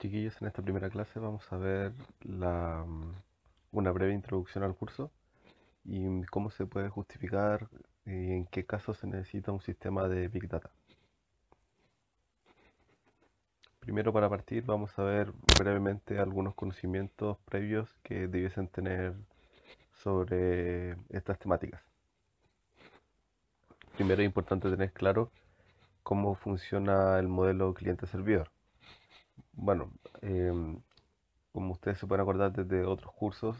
Chiquillos, en esta primera clase vamos a ver mm, una breve introducción al curso y mm, cómo se puede justificar eh, y en qué casos se necesita un sistema de Big Data. Primero para partir vamos a ver brevemente algunos conocimientos previos que debiesen tener sobre estas temáticas. Primero es importante tener claro cómo funciona el modelo cliente-servidor bueno, em, como ustedes se pueden acordar desde otros cursos,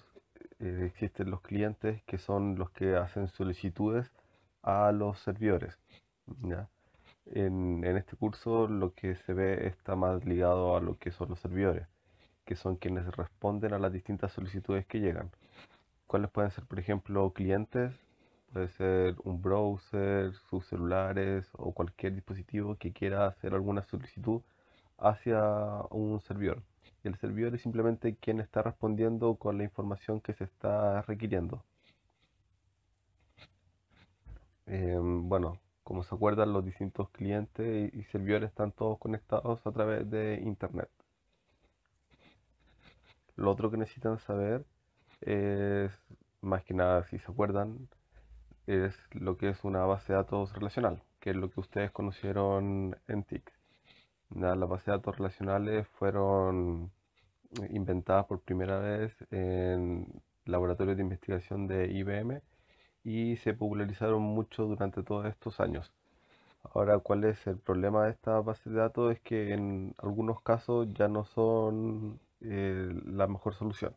eh, existen los clientes que son los que hacen solicitudes a los servidores. En, en, este curso lo que se ve está más ligado a lo que son los servidores, que son quienes responden a las distintas solicitudes que llegan. ¿Cuáles pueden ser, por ejemplo, clientes? Puede ser un browser, sus celulares o cualquier dispositivo que quiera hacer alguna solicitud hacia un servidor. el servidor es simplemente quien está respondiendo con la información que se está requiriendo. Em, bueno, como se acuerdan, los distintos clientes y servidores están todos conectados a través de Internet. Lo otro que necesitan saber es, más que nada, si se acuerdan, es lo que es una base de datos relacional, que es lo que ustedes conocieron en TIC las bases de datos relacionales fueron eh, inventadas por primera vez en laboratorios de investigación de IBM y se popularizaron mucho durante todos estos años. Ahora, ¿cuál es el problema de estas bases de datos? Es que en algunos casos ya no son eh, la mejor solución.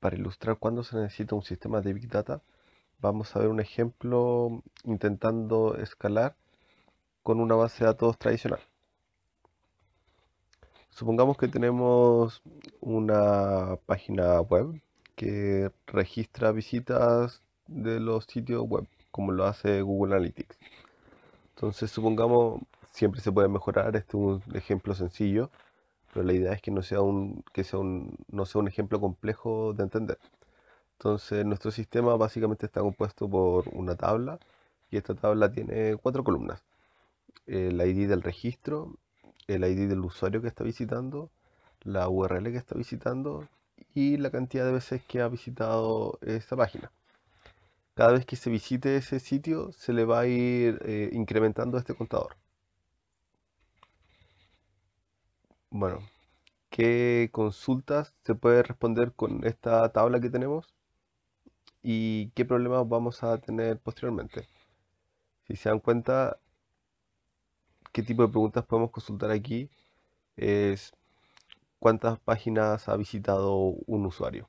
Para ilustrar cuándo se necesita un sistema de Big Data, Vamos a ver un ejemplo intentando escalar con una base de datos tradicional. Supongamos que tenemos una página web que registra visitas de los sitios web, como lo hace Google Analytics. Entonces, supongamos, siempre se puede mejorar, este es un ejemplo sencillo, pero la idea es que no sea un, que sea no sea un ejemplo complejo de entender. Entonces nuestro sistema básicamente está compuesto por una tabla y esta tabla tiene cuatro columnas. El ID del registro, el ID del usuario que está visitando, la URL que está visitando y la cantidad de veces que ha visitado esta página. Cada vez que se visite ese sitio se le va a ir eh, incrementando este contador. Bueno, ¿qué consultas se puede responder con esta tabla que tenemos? y qué problemas vamos a tener posteriormente. Si se dan cuenta, qué tipo de preguntas podemos consultar aquí es cuántas páginas ha visitado un usuario.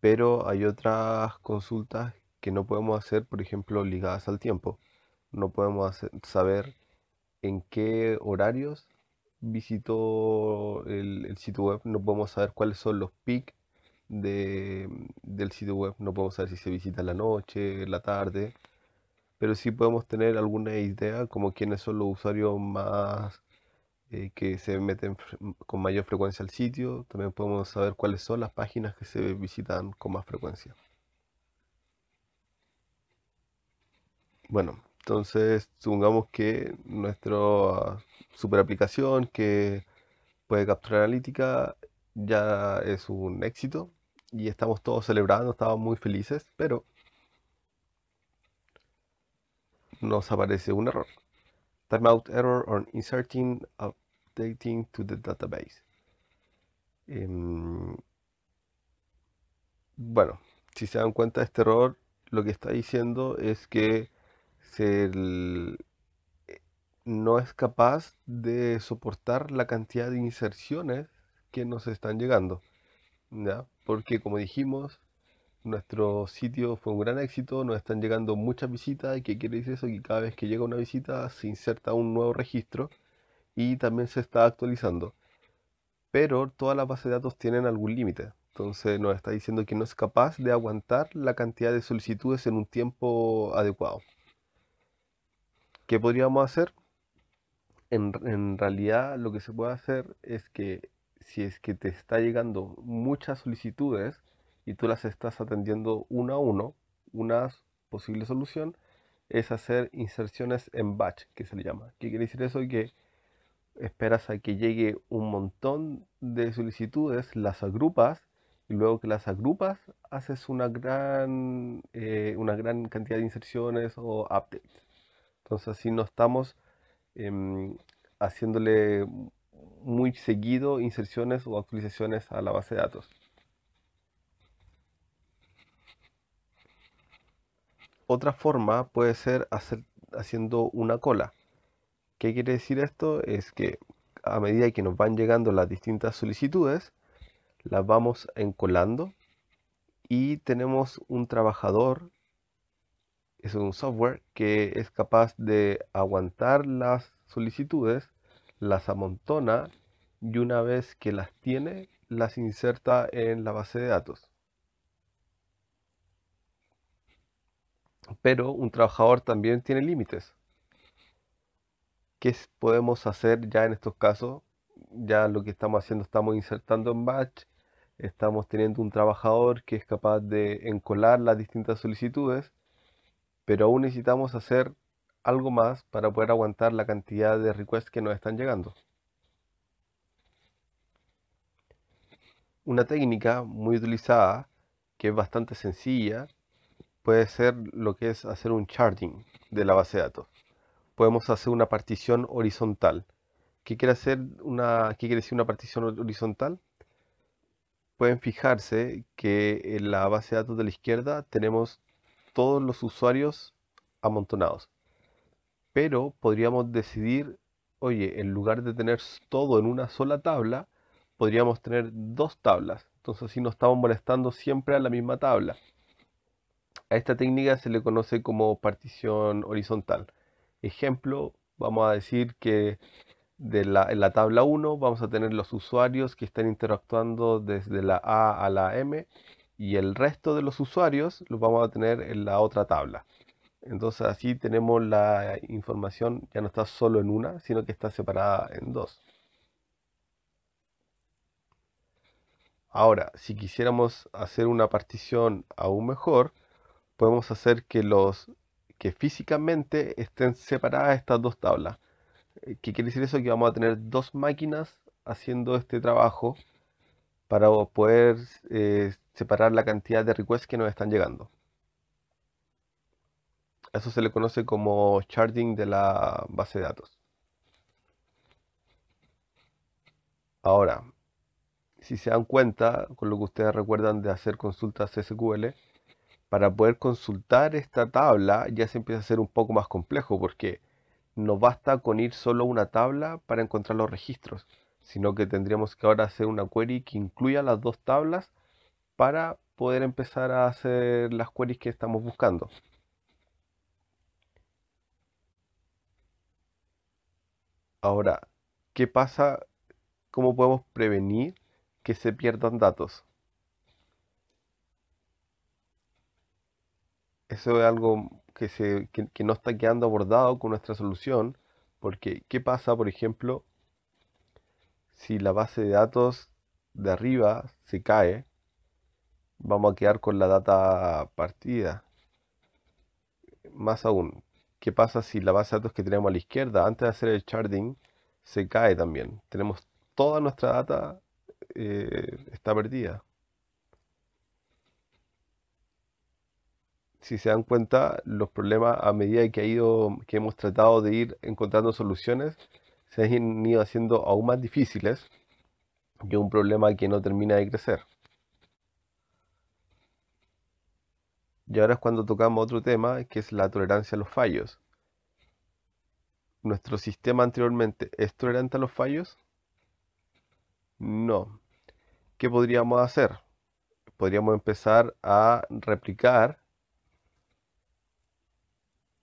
Pero hay otras consultas que no podemos hacer, por ejemplo, ligadas al tiempo. No podemos saber en qué horarios visitó el, el, sitio web, no podemos saber cuáles son los PIC del sitio web. No podemos saber si se visita en la noche, en la tarde, pero sí podemos tener alguna idea como quiénes son los usuarios más eh, que se meten con mayor frecuencia al sitio. También podemos saber cuáles son las páginas que se visitan con más frecuencia. Bueno, entonces supongamos que nuestra super aplicación que puede capturar analítica ya es un éxito y estamos todos celebrando, estamos muy felices, pero nos aparece un error. Timeout error on inserting updating to the database. Em, bueno, si se dan cuenta de este error, lo que está diciendo es que eh, no es capaz de soportar la cantidad de inserciones que nos están llegando. ¿ya? porque como dijimos, nuestro sitio fue un gran éxito, nos están llegando muchas visitas y qué quiere decir eso que cada vez que llega una visita se inserta un nuevo registro y también se está actualizando. Pero todas las bases de datos tienen algún límite, entonces nos está diciendo que no es capaz de aguantar la cantidad de solicitudes en un tiempo adecuado. ¿Qué podríamos hacer? en realidad lo que se puede hacer es que si es que te está llegando muchas solicitudes y tú las estás atendiendo uno a uno, una posible solución es hacer inserciones en batch, que se le llama. ¿Qué quiere decir eso? Que esperas a que llegue un montón de solicitudes, las agrupas y luego que las agrupas haces una gran, eh, una gran cantidad de inserciones o updates. Entonces, si no estamos em, haciéndole muy seguido inserciones o actualizaciones a la base de datos. Otra forma puede ser hacer, haciendo una cola. ¿Qué quiere decir esto? Es que a medida que nos van llegando las distintas solicitudes, las vamos encolando y tenemos un trabajador, es un software que es capaz de aguantar las solicitudes las amontona y una vez que las tiene, las inserta en la base de datos. Pero un trabajador también tiene límites. ¿Qué podemos hacer ya en estos casos? Ya lo que estamos haciendo, estamos insertando en batch, estamos teniendo un trabajador que es capaz de encolar las distintas solicitudes, pero aún necesitamos hacer algo más para poder aguantar la cantidad de requests que nos están llegando. Una técnica muy utilizada, que es bastante sencilla, puede ser lo que es hacer un charting de la base de datos. Podemos hacer una partición horizontal. ¿Qué quiere, hacer una, ¿Qué quiere decir una partición horizontal? Pueden fijarse que en la base de datos de la izquierda tenemos todos los usuarios amontonados pero podríamos decidir, oye, en lugar de tener todo en una sola tabla, podríamos tener dos tablas. Entonces así no estamos molestando siempre a la misma tabla. A esta técnica se le conoce como partición horizontal. Ejemplo, vamos a decir que en la tabla 1 vamos a tener los usuarios que están interactuando desde la A a la M y el resto de los usuarios los vamos a tener en la otra tabla. Entonces así tenemos la información, ya no está solo en una, sino que está separada en dos. Ahora, si quisiéramos hacer una partición aún mejor, podemos hacer que los que físicamente estén separadas estas dos tablas. Eh, ¿Qué quiere decir eso? Que vamos a tener dos máquinas haciendo este trabajo para poder eh, separar la cantidad de requests que nos están llegando. Eso se le conoce como charting de la base de datos. Ahora, si se dan cuenta, con lo que ustedes recuerdan de hacer consultas SQL, para poder consultar esta tabla ya se empieza a ser un poco más complejo porque no basta con ir solo a una tabla para encontrar los registros, sino que tendríamos que ahora hacer una query que incluya las dos tablas para poder empezar a hacer las queries que estamos buscando. Ahora, ¿qué pasa? ¿Cómo podemos prevenir que se pierdan datos? Eso es algo que, se, no está quedando abordado con nuestra solución, porque ¿qué pasa, por ejemplo, si la base de datos de arriba se cae? Vamos a quedar con la data partida. Más aún, ¿Qué pasa si la base de datos que tenemos a la izquierda, antes de hacer el charting, se cae también? Tenemos toda nuestra data eh, está perdida. Si se dan cuenta, los problemas a medida que, ha ido, que hemos tratado de ir encontrando soluciones, se han ido haciendo aún más difíciles que un problema que no termina de crecer. Y ahora es cuando tocamos otro tema, que es la tolerancia a los fallos. ¿Nuestro sistema anteriormente es tolerante a los fallos? No. ¿Qué podríamos hacer? Podríamos empezar a replicar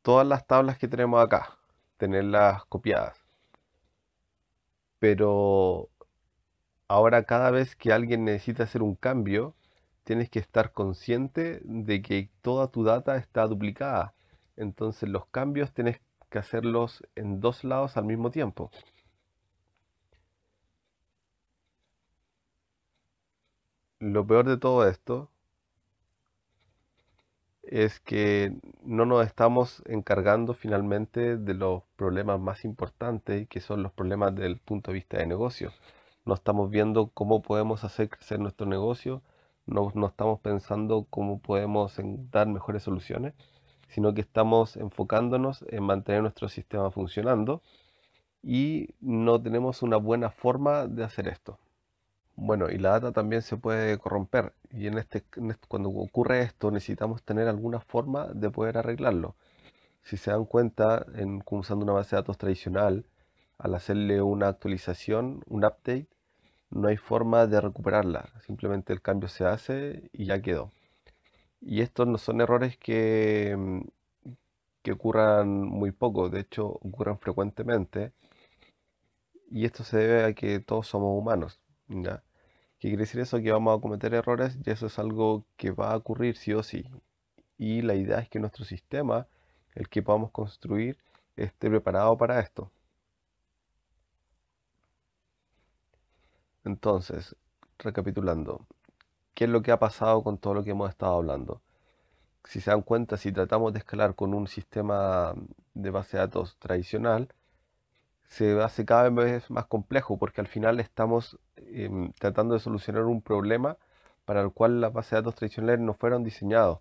todas las tablas que tenemos acá, tenerlas copiadas. Pero ahora cada vez que alguien necesita hacer un cambio, tienes que estar consciente de que toda tu data está duplicada. Entonces los cambios tienes que hacerlos en dos lados al mismo tiempo. Lo peor de todo esto es que no nos estamos encargando finalmente de los problemas más importantes, que son los problemas del punto de vista de negocio. No estamos viendo cómo podemos hacer crecer nuestro negocio, no, estamos pensando cómo podemos dar mejores soluciones, sino que estamos enfocándonos en mantener nuestro sistema funcionando y no tenemos una buena forma de hacer esto. Bueno, y la data también se puede corromper y este, este, cuando ocurre esto necesitamos tener alguna forma de poder arreglarlo. Si se dan cuenta, en, usando una base de datos tradicional, al hacerle una actualización, un update, no hay forma de recuperarla, simplemente el cambio se hace y ya quedó. Y estos no son errores que, mm, que ocurran muy poco, de hecho ocurren frecuentemente. Y esto se debe a que todos somos humanos. ¿Qué quiere decir eso? Que vamos a cometer errores y eso es algo que va a ocurrir sí o sí. Y la idea es que nuestro sistema, el que podamos construir, esté preparado para esto. Entonces, recapitulando, ¿qué es lo que ha pasado con todo lo que hemos estado hablando? Si se dan cuenta, si tratamos de escalar con un sistema de base de datos tradicional, se hace cada vez más complejo porque al final estamos em, tratando de solucionar un problema para el cual las bases de datos tradicionales no fueron diseñados.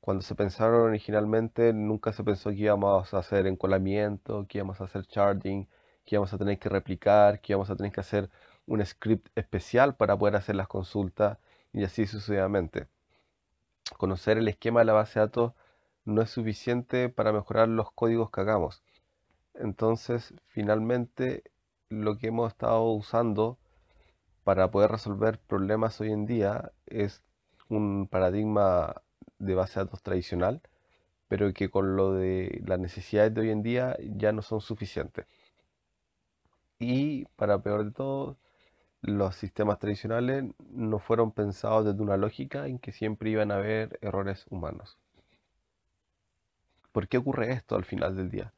Cuando se pensaron originalmente, nunca se pensó que íbamos a hacer encolamiento, que íbamos a hacer charting, que íbamos a tener que replicar, que íbamos a tener que hacer un script especial para poder hacer las consultas y así sucesivamente. Conocer el esquema de la base de datos no es suficiente para mejorar los códigos que hagamos. Entonces, finalmente, lo que hemos estado usando para poder resolver problemas hoy en día es un paradigma de base de datos tradicional, pero que con lo de las necesidades de hoy en día ya no son suficientes. Y para peor de todo, los sistemas tradicionales no fueron pensados desde una lógica en que siempre iban a haber errores humanos. ¿Por qué ocurre esto al final del día?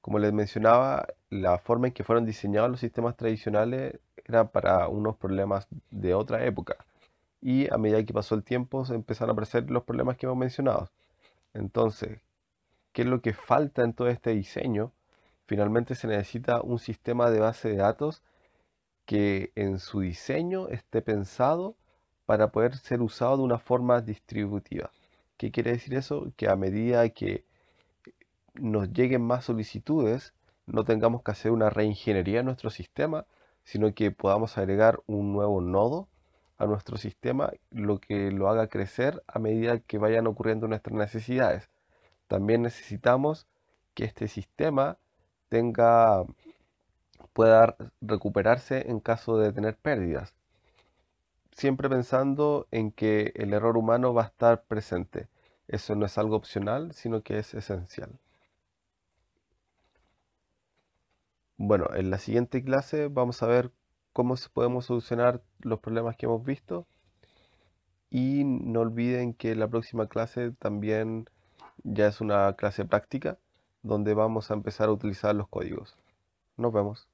Como les mencionaba, la forma en que fueron diseñados los sistemas tradicionales era para unos problemas de otra época. Y a medida que pasó el tiempo empezaron a aparecer los problemas que hemos mencionado. Entonces, ¿qué es lo que falta en todo este diseño? Finalmente se necesita un sistema de base de datos que en su diseño esté pensado para poder ser usado de una forma distributiva. ¿Qué quiere decir eso? Que a medida que nos lleguen más solicitudes, no tengamos que hacer una reingeniería en nuestro sistema, sino que podamos agregar un nuevo nodo a nuestro sistema, lo que lo haga crecer a medida que vayan ocurriendo nuestras necesidades. También necesitamos que este sistema tenga pueda recuperarse en caso de tener pérdidas. Siempre pensando en que el error humano va a estar presente. Eso no es algo opcional, sino que es esencial. Bueno, en la siguiente clase vamos a ver cómo podemos solucionar los problemas que hemos visto. Y no olviden que la próxima clase también ya es una clase práctica donde vamos a empezar a utilizar los códigos. Nos vemos.